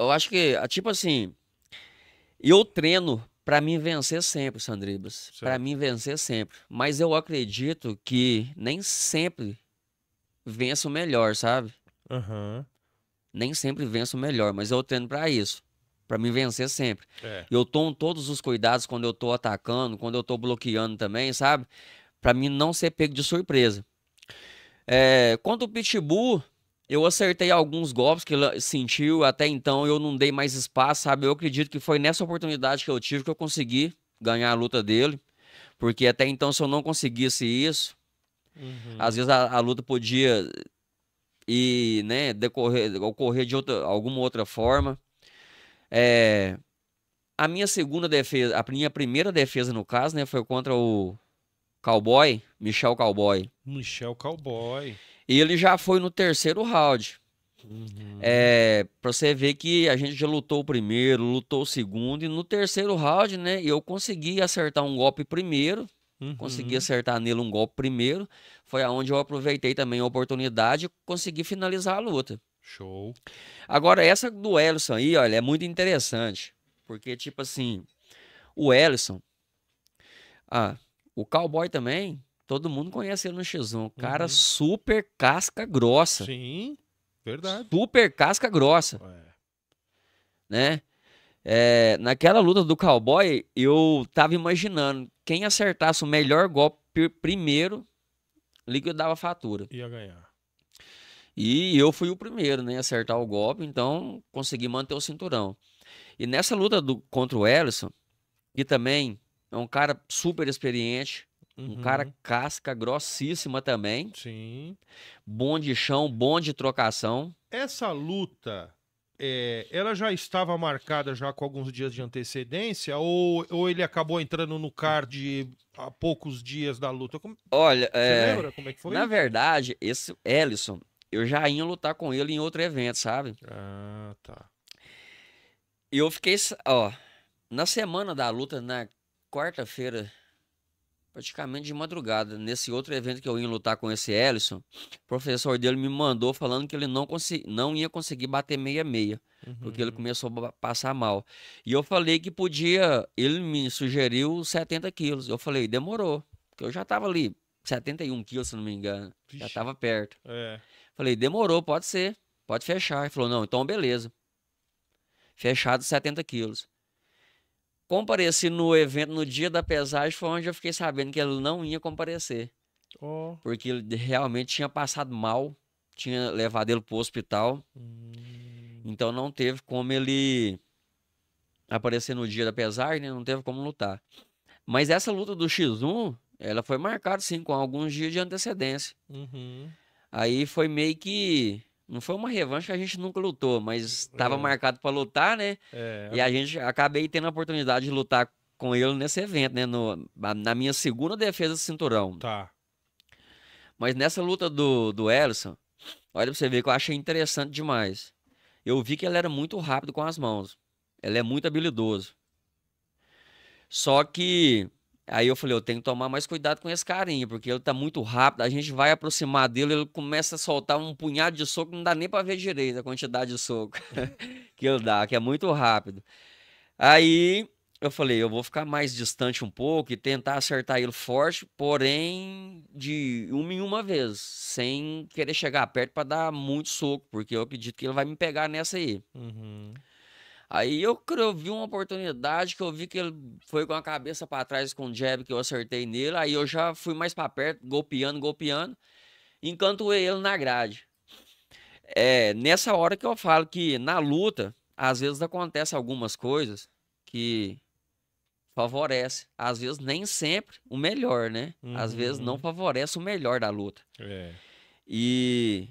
eu acho que, ah, tipo assim, eu treino para mim vencer sempre, Sandribas. Para mim vencer sempre. Mas eu acredito que nem sempre venço o melhor, sabe? Uhum. Nem sempre venço o melhor, mas eu treino para isso. para mim vencer sempre. É. Eu tomo todos os cuidados quando eu tô atacando, quando eu tô bloqueando também, sabe? para mim não ser pego de surpresa. É, quanto o Pitbull, eu acertei alguns golpes que ele sentiu, até então eu não dei mais espaço, sabe? Eu acredito que foi nessa oportunidade que eu tive que eu consegui ganhar a luta dele, porque até então se eu não conseguisse isso, uhum. às vezes a, a, luta podia ir, né, decorrer, ocorrer de outra, alguma outra forma. É, a minha segunda defesa, a minha primeira defesa no caso, né, foi contra o Cowboy, Michel Cowboy. Michel Cowboy. E ele já foi no terceiro round. Uhum. É, pra você ver que a gente já lutou o primeiro, lutou o segundo, e no terceiro round, né, eu consegui acertar um golpe primeiro, uhum. consegui acertar nele um golpe primeiro, foi aonde eu aproveitei também a oportunidade e consegui finalizar a luta. Show. Agora, essa do Ellison aí, olha, é muito interessante, porque, tipo assim, o Ellison, ah, o Cowboy também, Todo mundo conhece ele no X1. Cara uhum. super casca grossa. Sim, verdade. Super casca grossa. É. Né? É, naquela luta do cowboy, eu tava imaginando quem acertasse o melhor golpe primeiro, liquidava a fatura. Ia ganhar. E eu fui o primeiro, né? Acertar o golpe, então consegui manter o cinturão. E nessa luta do, contra o Ellison, que também é um cara super experiente, Uhum. Um cara casca grossíssima também. Sim. Bom de chão, bom de trocação. Essa luta, é, ela já estava marcada já com alguns dias de antecedência ou, ou ele acabou entrando no card há poucos dias da luta? Como, Olha, você é, lembra como é que foi? Na verdade, esse Ellison, eu já ia lutar com ele em outro evento, sabe? Ah, tá. e Eu fiquei, ó, na semana da luta, na quarta-feira praticamente de madrugada, nesse outro evento que eu ia lutar com esse Ellison, o professor dele me mandou falando que ele não, consegui, não ia conseguir bater meia-meia, uhum. porque ele uhum. começou a passar mal. E eu falei que podia, ele me sugeriu 70 quilos. Eu falei, demorou, porque eu já estava ali, 71 quilos, se não me engano, Ixi. já estava perto. É. Falei, demorou, pode ser, pode fechar. Ele falou, não, então beleza. Fechado 70 quilos compareci no evento, no dia da pesagem, foi onde eu fiquei sabendo que ele não ia comparecer. Oh. Porque ele realmente tinha passado mal, tinha levado ele pro hospital. Hum. Então não teve como ele aparecer no dia da pesagem, né? não teve como lutar. Mas essa luta do X1, ela foi marcada sim, com alguns dias de antecedência. Uhum. Aí foi meio que não foi uma revanche que a gente nunca lutou, mas estava é. marcado para lutar, né? É. E a gente acabei tendo a oportunidade de lutar com ele nesse evento, né? No, na minha segunda defesa do cinturão. Tá. Mas nessa luta do, do Ellison, olha pra você ver que eu achei interessante demais. Eu vi que ele era muito rápido com as mãos. Ele é muito habilidoso. Só que Aí eu falei, eu tenho que tomar mais cuidado com esse carinha, porque ele tá muito rápido, a gente vai aproximar dele, ele começa a soltar um punhado de soco, não dá nem para ver direito a quantidade de soco que ele dá, que é muito rápido. Aí eu falei, eu vou ficar mais distante um pouco e tentar acertar ele forte, porém de uma em uma vez, sem querer chegar perto para dar muito soco, porque eu acredito que ele vai me pegar nessa aí. Uhum. Aí eu, eu vi uma oportunidade que eu vi que ele foi com a cabeça para trás com o jab que eu acertei nele. Aí eu já fui mais para perto, golpeando, golpeando. Encantoei ele na grade. É nessa hora que eu falo que na luta, às vezes acontece algumas coisas que favorece. Às vezes nem sempre o melhor, né? Uhum. Às vezes não uhum. favorece o melhor da luta. É. E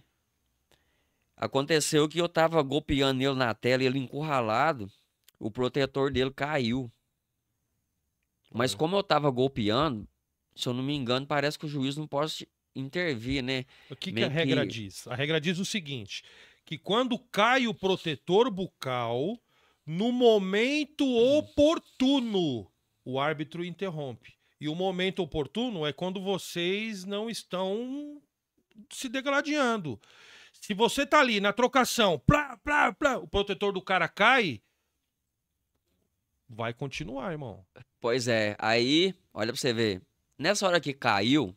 Aconteceu que eu tava golpeando ele na tela, ele encurralado, o protetor dele caiu. Mas uhum. como eu tava golpeando, se eu não me engano, parece que o juiz não pode intervir, né? O que, que a regra que... diz? A regra diz o seguinte: que quando cai o protetor bucal, no momento hum. oportuno, o árbitro interrompe. E o momento oportuno é quando vocês não estão se degradando. Se você tá ali na trocação, plá, plá, plá, o protetor do cara cai, vai continuar, irmão. Pois é. Aí, olha pra você ver. Nessa hora que caiu,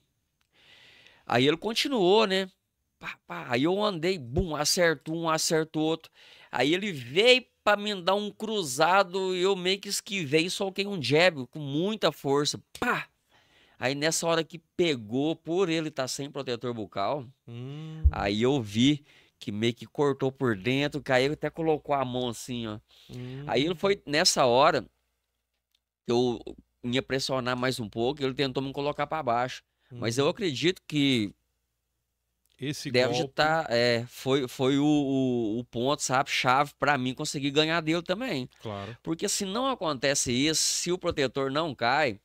aí ele continuou, né? Pá, pá. Aí eu andei, bum, acerto um, acerto outro. Aí ele veio pra me dar um cruzado e eu meio que esquivei e soltei um jab com muita força. Pá! Aí nessa hora que pegou, por ele estar tá sem protetor bucal, hum. aí eu hum. vi que meio que cortou por dentro, caiu até colocou a mão assim, ó. Hum. Aí ele foi hum. nessa hora eu ia pressionar mais um pouco, ele tentou me colocar para baixo, hum. mas eu hum. acredito que esse deve tá, golpe... estar é, foi foi o, o, o ponto sabe chave para mim conseguir ganhar dele também. Claro. Porque se não acontece isso, se o protetor não cai,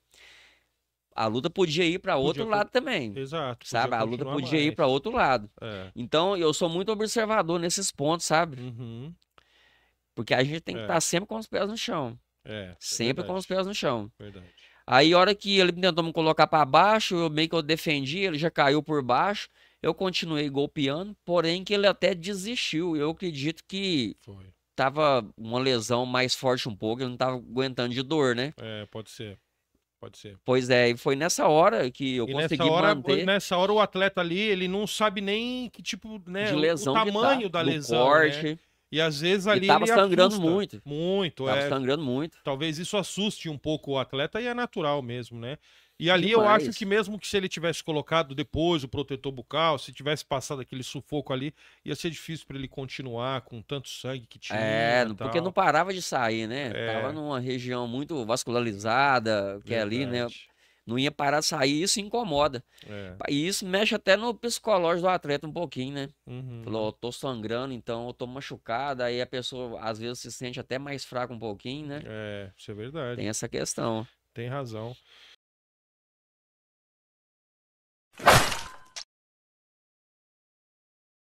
a luta podia ir para outro podia, lado também. Exato. Sabe? A luta podia mais. ir para outro lado. É. Então, eu sou muito observador nesses pontos, sabe? Uhum. Porque a gente tem que estar é. tá sempre com os pés no chão. É. é sempre com os pés no chão. Verdade. Aí, a hora que ele tentou me colocar para baixo, eu meio que eu defendi, ele já caiu por baixo. Eu continuei golpeando, porém que ele até desistiu. Eu acredito que Foi. tava uma lesão mais forte um pouco, ele não tava aguentando de dor, né? É, pode ser. Pode ser. Pois é, e foi nessa hora que eu e consegui nessa hora, manter. Nessa hora o atleta ali, ele não sabe nem que tipo, né, lesão, o tá, tamanho tá, da lesão, né? corte. Né? E às vezes ali. E tava sangrando assusta. muito. Muito, tava é. sangrando muito. Talvez isso assuste um pouco o atleta e é natural mesmo, né? E ali Demais. eu acho que mesmo que se ele tivesse colocado depois o protetor bucal, se tivesse passado aquele sufoco ali, ia ser difícil para ele continuar com tanto sangue que é, tinha. É, porque não parava de sair, né? É. Tava numa região muito vascularizada, que é ali, né? Não ia parar de sair, isso incomoda. É. E isso mexe até no psicológico do atleta um pouquinho, né? Uhum. Falou, tô sangrando, então eu tô machucado, aí a pessoa às vezes se sente até mais fraca um pouquinho, né? É, isso é verdade. Tem essa questão. Tem razão.